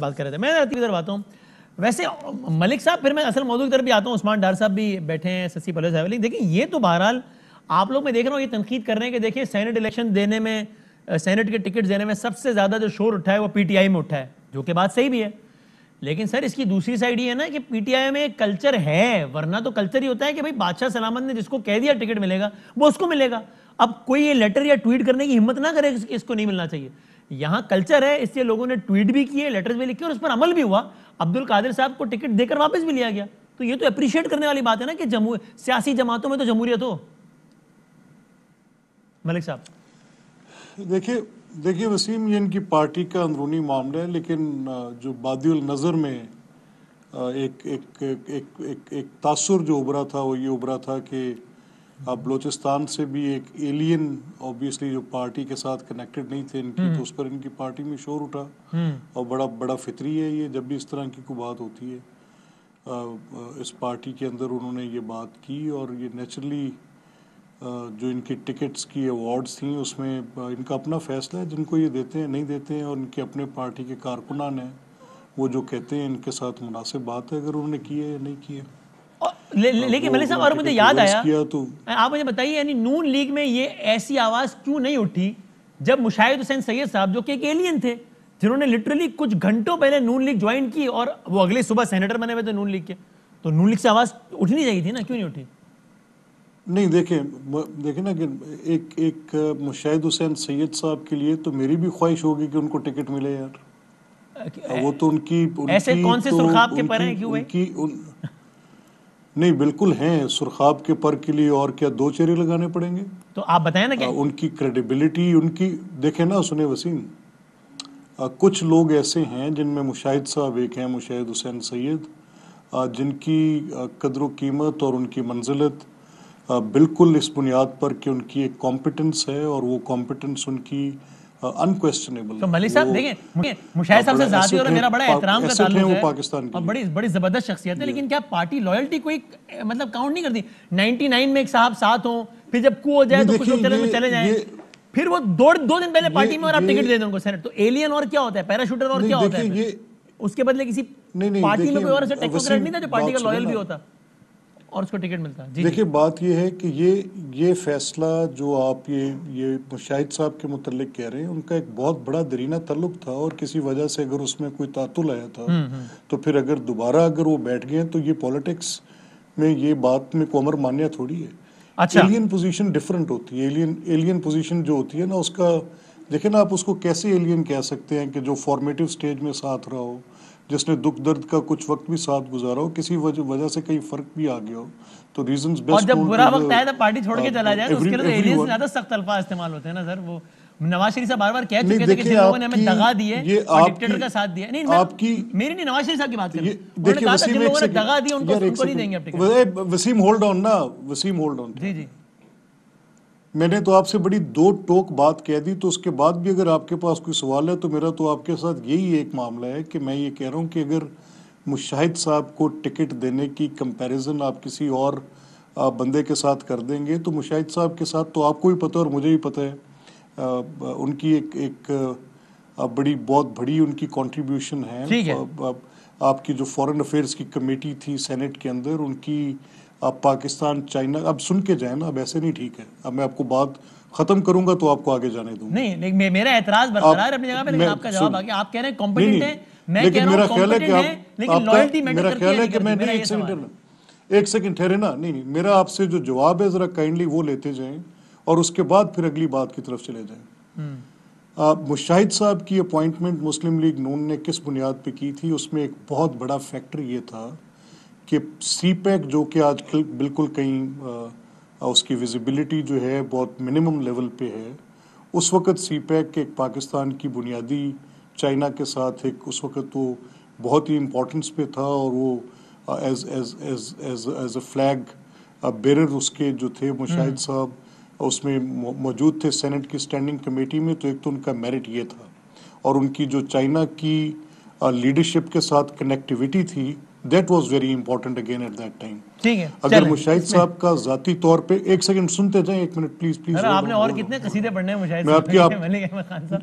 बात कर रहे थे मैं की तरफ आता हूँ वैसे मलिक साहब फिर मैं असल मौजूद की तरफ भी आता हूँ उस्मान डार साहब भी बैठे हैं सस्सी पलवे साहब लेकिन देखिए ये तो बहरहाल आप लोग मैं देख रहा हूँ ये तनकीद कर रहे हैं कि देखिए सैनेट इलेक्शन देने में सैनेट के टिकट देने में सबसे ज़्यादा जो शोर उठा है वो पीटीआई में उठा है जो कि बात सही भी है लेकिन सर इसकी दूसरी साइड ये है ना कि पीटीआई में कल्चर है वरना तो कल्चर ही होता है कि भाई बादशाह सलामत ने जिसको कह दिया टिकट मिलेगा वो उसको मिलेगा अब कोई ये लेटर या ट्वीट करने की हिम्मत ना करे इसको नहीं मिलना चाहिए यहाँ कल्चर है इससे लोगों ने ट्वीट भी किए लेटर्स भी लिखे और उस पर अमल भी हुआ अब्दुल कादिर साहब को टिकट देकर वापस भी लिया गया तो ये तो अप्रिशिएट करने वाली बात है ना कि जमू सियासी जमातों में तो जमहूरियत हो मलिक साहब देखिए देखिए वसीम ये इनकी पार्टी का अंदरूनी मामला है लेकिन जो बादल नज़र में एक एक एक एक, एक, एक, एक तासुर जो उभरा था वो ये उभरा था कि अब बलोचिस्तान से भी एक एलियन ऑब्वियसली जो पार्टी के साथ कनेक्टेड नहीं थे इनकी हम्म। तो उस पर इनकी पार्टी में शोर उठा हम्म। और बड़ा बड़ा फितरी है ये जब भी इस तरह की कोई बात होती है इस पार्टी के अंदर उन्होंने ये बात की और ये नेचुरली जो इनकी टिकट्स की अवार्ड्स थी उसमें इनका अपना फैसला है जिनको ये देते हैं नहीं देते हैं और इनके अपने पार्टी के कारकुनान हैं वो जो कहते हैं इनके साथ मुनासिब बात है अगर उन्होंने की है या नहीं किए हाँ, लेकिन मलिक साहब और मुझे याद आया तो। आप मुझे बताइए यानी नून लीग में ये ऐसी आवाज़ क्यों नहीं उठी जब मुशाहिद हुसैन सैयद साहब जो कि एक एलियन थे जिन्होंने लिटरली कुछ घंटों पहले नून लीग ज्वाइन की और वो अगले सुबह सेनेटर बने हुए थे नून लीग के तो नून लीग से आवाज़ उठनी चाहिए थी ना क्यों नहीं उठी नहीं देखे देखे ना कि एक एक मुशाहिद हुसैन सैयद साहब के लिए तो मेरी भी ख्वाहिश होगी कि उनको टिकट मिले यार वो तो उनकी, उनकी ऐसे कौन से तो, सुर्खाब के पर हैं क्यों भाई नहीं बिल्कुल हैं सुरखाब के पर के लिए और क्या दो चेहरे लगाने पड़ेंगे तो आप बताएं ना क्या उनकी क्रेडिबिलिटी उनकी देखे ना सुने वसीम कुछ लोग ऐसे हैं जिनमें मुशाहिद साहब एक हैं मुशाहिद हुसैन सैद जिनकी कदर कीमत और उनकी मंजिलत बिल्कुल इस बुनियाद पर कि उनकी एक कॉम्पिटेंस है और वो कॉम्पिटेंस उनकी तो uh, मलिक साहब साहब से और मेरा बड़ा एहतराम का ताल्लुक है पाकिस्तान और बड़ी बड़ी जबरदस्त शख्सियत है लेकिन क्या पार्टी लॉयल्टी कोई मतलब काउंट नहीं करती 99 में एक साहब साथ हो फिर जब कू हो जाए तो कुछ तो चले चले फिर वो दो दो दिन पहले पार्टी में और आप टिकट दे दें उनको सेनेट तो एलियन और क्या होता है पैराशूटर और क्या होता है उसके बदले किसी पार्टी में कोई और ऐसा टेक्नोक्रेट नहीं था जो पार्टी का लॉयल भी होता और उसको टिकट मिलता है देखिए बात यह है कि ये ये फैसला जो आप ये ये शाहिद साहब के मुतलक कह रहे हैं उनका एक बहुत बड़ा दरीना तल्लुक था और किसी वजह से अगर उसमें कोई तातुल आया था हम्म, हम्म। तो फिर अगर दोबारा अगर वो बैठ गए तो ये पॉलिटिक्स में ये बात में कोमर मान्या थोड़ी है अच्छा एलियन पोजीशन डिफरेंट होती है एलियन एलियन पोजीशन जो होती है ना उसका लेकिन आप उसको कैसे एलियन कह सकते हैं कि जो फॉर्मेटिव स्टेज में साथ रहा हो जिसने दुख दर्द का कुछ वक्त भी साथ गुजारा हो किसी वजह से कहीं फर्क भी आ गया हो तो रीजन बेस्ट जब बुरा वक्त पार्टी छोड़ के uh, चला जाए तो उसके लिए तो ज्यादा सख्त अल्फाज इस्तेमाल होते हैं ना सर वो नवाज शरीफ साहब बार बार कह चुके थे कि लोगों ने हमें दगा दिए डिक्टेटर का साथ दिया नहीं आपकी मेरी नहीं नवाज शरीफ साहब की बात कर दगा उनको नहीं देंगे वसीम होल्ड ऑन ना वसीम होल्ड ऑन जी जी मैंने तो आपसे बड़ी दो टोक बात कह दी तो उसके बाद भी अगर आपके पास कोई सवाल है तो मेरा तो आपके साथ यही एक मामला है कि मैं ये कह रहा हूँ कि अगर मुशाहिद साहब को टिकट देने की कंपैरिजन आप किसी और बंदे के साथ कर देंगे तो मुशाहिद साहब के साथ तो आपको भी पता है और मुझे भी पता है आ, उनकी एक एक बड़ी बहुत बड़ी उनकी कॉन्ट्रीब्यूशन है, है। आ, आ, आपकी जो फॉरन अफेयर्स की कमेटी थी सेनेट के अंदर उनकी अब पाकिस्तान चाइना अब सुन के जाए ना अब ऐसे नहीं ठीक है अब मैं आपको बात खत्म करूंगा तो आपको आगे जाने दूंगा नहीं नहीं मेरा एतराज बरकरार अपनी जगह पे लेकिन आपका जवाब आगे आप कह रहे हैं कॉम्पिटेंट है मैं लेकिन मेरा ख्याल है कि आप लेकिन लॉयल्टी मैटर मेरा ख्याल है कि मैं नहीं एक सेकंड एक सेकंड ठहरे ना नहीं नहीं मेरा आपसे जो जवाब है जरा काइंडली वो लेते जाएं और उसके बाद फिर अगली बात की तरफ चले जाएं हम्म। मुशाहिद साहब की अपॉइंटमेंट मुस्लिम लीग नून ने किस बुनियाद पे की थी उसमें एक बहुत बड़ा फैक्टर ये था कि सी पैक जो कि आजकल बिल्कुल कहीं उसकी विजिबिलिटी जो है बहुत मिनिमम लेवल पे है उस वक्त सी पैक एक पाकिस्तान की बुनियादी चाइना के साथ एक उस वक्त वो तो बहुत ही इम्पोर्टेंस पे था और वो as as as as as a flag bearer उसके जो थे मुशाहिद हम्म। साहब उसमें मौजूद थे सेनेट की स्टैंडिंग कमेटी में तो एक तो उनका मेरिट ये था और उनकी जो चाइना की लीडरशिप के साथ कनेक्टिविटी थी that was very important again at that time ठीक है अगर मुशाहिद साहब का जाती तौर पे एक सेकंड सुनते जाएं एक मिनट प्लीज प्लीज आपने और कितने कसीदे पढ़ने हैं मुशाहिद मैं आपकी आप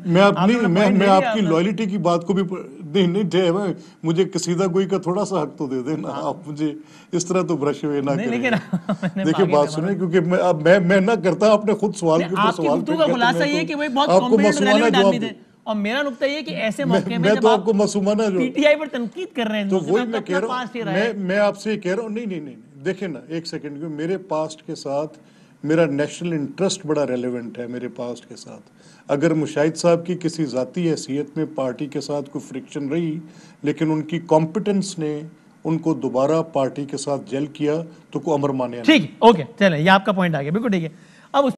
मैं अपनी मैं मैं आपकी लॉयलिटी तो की बात को भी नहीं नहीं जय मुझे कसीदा गोई का थोड़ा सा हक तो दे देना हाँ। आप मुझे इस तरह तो ब्रश हुए ना करें देखिए बात तो सुने क्योंकि मैं मैं मैं ना करता आपने खुद सवाल के ऊपर तो सवाल आपको मसवाना जवाब और मेरा नुकता ये कि ऐसे मौके में तो आपको मसूमाना जो पीटीआई पर तनकीद कर रहे हैं तो, तो वही मैं कह रहा हूँ मैं मैं आपसे ये कह रहा हूँ नहीं नहीं नहीं देखे ना एक सेकंड क्यों मेरे पास्ट के साथ मेरा नेशनल इंटरेस्ट बड़ा रेलिवेंट है मेरे पास्ट के साथ अगर मुशाहिद साहब की किसी ज़ाती हैसियत में पार्टी के साथ कोई फ्रिक्शन रही लेकिन उनकी कॉम्पिटेंस ने उनको दोबारा पार्टी के साथ जेल किया तो को अमर माने ठीक ओके चले ये आपका पॉइंट आ गया बिल्कुल ठीक है